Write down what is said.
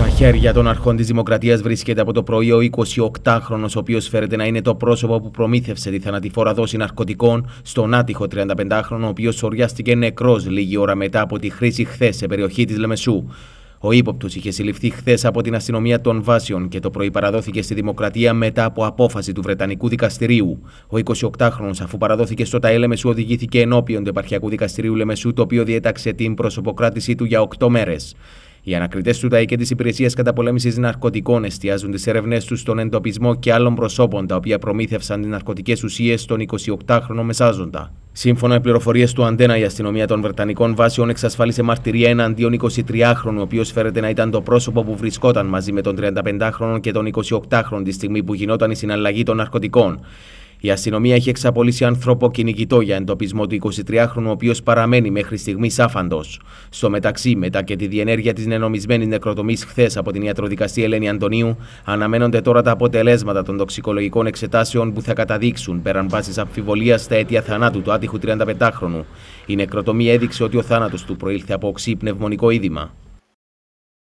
Στα χέρια των αρχών της Δημοκρατίας βρίσκεται από το πρωί ο 28χρονο, ο οποίος φέρεται να είναι το πρόσωπο που προμήθευσε τη θανατηφόρα δόση ναρκωτικών στον άτυχο 35χρονο, ο οποίος οριάστηκε νεκρός λίγη ώρα μετά από τη χρήση χθες σε περιοχή της Λεμεσού. Ο ύποπτος είχε συλληφθεί χθες από την αστυνομία των Βάσεων και το πρωί παραδόθηκε στη Δημοκρατία μετά από απόφαση του Βρετανικού Δικαστηρίου. Ο 28χρονο, αφού παραδόθηκε στο ΤΑΕ Λεμεσού, οδηγήθηκε ενώπιον του Επαρχιακού Δικαστηρίου Λεμεσού, το οποίο διέταξε την προσωποκράτησή του για 8 μέρες. Οι ανακριτές του ΤΑΕ και της Υπηρεσίας Καταπολέμησης Ναρκωτικών εστιάζουν τις έρευνές τους στον εντοπισμό και άλλων προσώπων τα οποία προμήθευσαν τις ναρκωτικές ουσίες στον 28χρονο μεσάζοντα. Σύμφωνα με πληροφορίες του Αντένα, η αστυνομία των Βρετανικών βάσεων εξασφάλισε μαρτυρία εναντίον 23χρονου, ο οποίος φέρεται να ήταν το πρόσωπο που βρισκόταν μαζί με τον 35χρονο και τον 28χρονο τη στιγμή που γινόταν η συναλλαγή των ναρκωτικών. Η αστυνομία έχει εξαπολύσει άνθρωπο κυνηγητό για εντοπισμό του 23χρονου, ο οποίος παραμένει μέχρι στιγμής άφαντος. Στο μεταξύ, μετά και τη διενέργεια της νενομισμένης νεκροτομής χθες από την ιατροδικαστή Ελένη Αντωνίου, αναμένονται τώρα τα αποτελέσματα των τοξικολογικών εξετάσεων που θα καταδείξουν πέραν πάση αμφιβολίας τα αίτια θανάτου του άτυχου 35χρονου. Η νεκροτομή έδειξε ότι ο θάνατος του προήλθε από οξύ πνευμονικό είδημα.